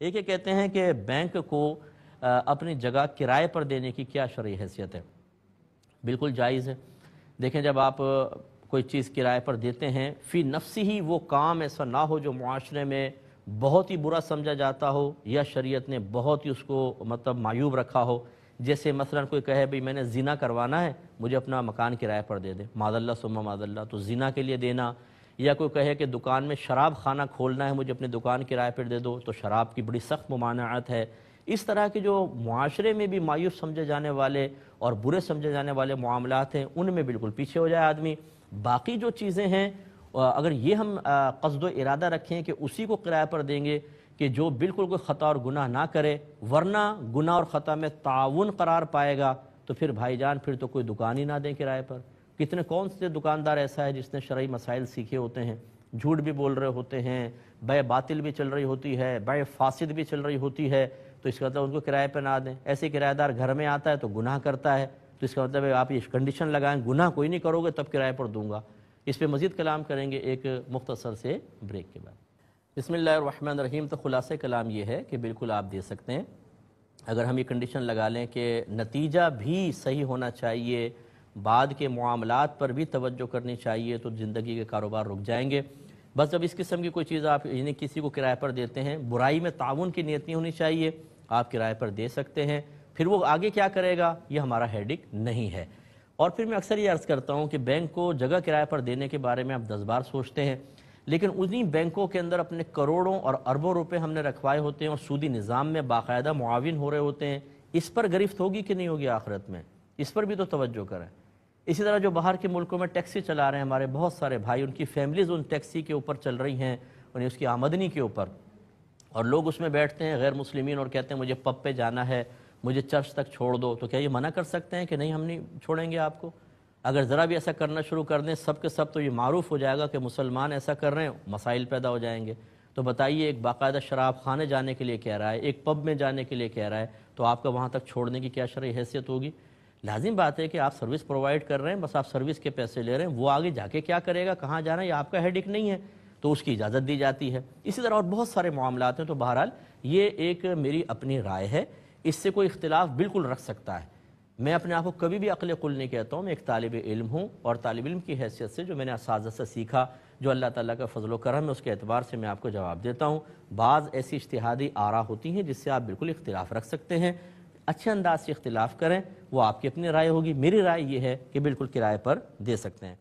एक ये कहते हैं कि बैंक को अपनी जगह किराए पर देने की क्या शर्य हैसियत है बिल्कुल जायज़ है देखें जब आप कोई चीज़ किराए पर देते हैं फिर नफसी ही वो काम ऐसा ना हो जो माशरे में बहुत ही बुरा समझा जाता हो या शरीयत ने बहुत ही उसको मतलब मायूब रखा हो जैसे मसलन कोई कहे भाई मैंने जीना करवाना है मुझे अपना मकान किराए पर दे दे मादल्ला सुमा मादल्ला तो ज़ीना के लिए देना या कोई कहे कि दुकान में शराब खाना खोलना है मुझे अपनी दुकान किराए पर दे दो तो शराब की बड़ी सख्त ममानात है इस तरह के जो माशरे में भी मायूस समझे जाने वाले और बुरे समझे जाने वाले मामला हैं उनमें बिल्कुल पीछे हो जाए आदमी बाकी जो चीज़ें हैं अगर ये हम कसद इरादा रखें कि उसी को किराए पर देंगे कि जो बिल्कुल कोई ख़ता और गुनाह ना करे वरना गुनाह और ख़ता में ताउन करार पाएगा तो फिर भाईजान फिर तो कोई दुकान ही ना दें किराए पर कितने कौन से दुकानदार ऐसा है जिसने शरा मसाइल सीखे होते हैं झूठ भी बोल रहे होते हैं बय बातिल भी चल रही होती है बय फासिद भी चल रही होती है तो इसका मतलब उनको किराए पर ना दें ऐसे किराएदार घर में आता है तो गुनाह करता है तो इसका मतलब आप ये कंडीशन लगाएं गुनाह कोई नहीं करोगे तब किराए पर दूंगा इस पर मज़ीद कलाम करेंगे एक मुख्तसर से ब्रेक के बाद बसमिल्लर रहीम तो खुलासे कलाम ये है कि बिल्कुल आप दे सकते हैं अगर हम ये कंडीशन लगा लें कि नतीजा भी सही होना चाहिए बाद के मामलों पर भी तवज्जो करनी चाहिए तो ज़िंदगी के कारोबार रुक जाएंगे बस जब इस किस्म की कोई चीज़ आप यानी किसी को किराए पर देते हैं बुराई में ताउन की नीयत नहीं होनी चाहिए आप किराए पर दे सकते हैं फिर वो आगे क्या करेगा ये हमारा हेडिक नहीं है और फिर मैं अक्सर ये अर्ज़ करता हूँ कि बैंक को जगह किराए पर देने के बारे में आप दस बार सोचते हैं लेकिन उन्हीं बैंकों के अंदर अपने करोड़ों और अरबों रुपए हमने रखवाए होते हैं और सूदी निज़ाम में बाकायदा मुआविन हो रहे होते हैं इस पर गिरफ्त होगी कि नहीं होगी आखिरत में इस पर भी तो तवज्जो करें इसी तरह जो बाहर के मुल्कों में टैक्सी चला रहे हैं हमारे बहुत सारे भाई उनकी फैमिलीज़ उन टैक्सी के ऊपर चल रही हैं उन्हें उसकी आमदनी के ऊपर और लोग उसमें बैठते हैं गैर मुस्लिमीन और कहते हैं मुझे पब पे जाना है मुझे चर्च तक छोड़ दो तो क्या ये मना कर सकते हैं कि नहीं हम नहीं छोड़ेंगे आपको अगर ज़रा भी ऐसा करना शुरू कर दें सब के सब तो ये मरूफ़ हो जाएगा कि मुसलमान ऐसा कर रहे हैं मसाइल पैदा हो जाएंगे तो बताइए एक बाकायदा शराब खाने जाने के लिए कह रहा है एक पब में जाने के लिए कह रहा है तो आपका वहाँ तक छोड़ने की क्या शर हैसियत होगी लाजिम बात है कि आप सर्विस प्रोवाइड कर रहे हैं बस आप सर्विस के पैसे ले रहे हैं वो आगे जाके क्या करेगा कहाँ जाना है ये आपका हेडिक नहीं है तो उसकी इजाज़त दी जाती है इसी तरह और बहुत सारे मामला हैं तो बहरहाल ये एक मेरी अपनी राय है इससे कोई इख्तलाफ बिल्कुल रख सकता है मैं अपने आप को कभी भी अकल कुल नहीं कहता हूँ मैं एक तालब इल्म हूँ और तालब इल्म की हैसियत से जो मैंने इस से सीखा जो अल्लाह ताला का फजल करम है उसके अतबार से मैं आपको जवाब देता हूँ बाज़ ऐसी इश्तहादी आरा होती हैं जिससे आप बिल्कुल इख्तलाफ रख सकते हैं अच्छे अंदाज से इख्तलाफ करें वो आपकी अपनी राय होगी मेरी राय ये है कि बिल्कुल किराए पर दे सकते हैं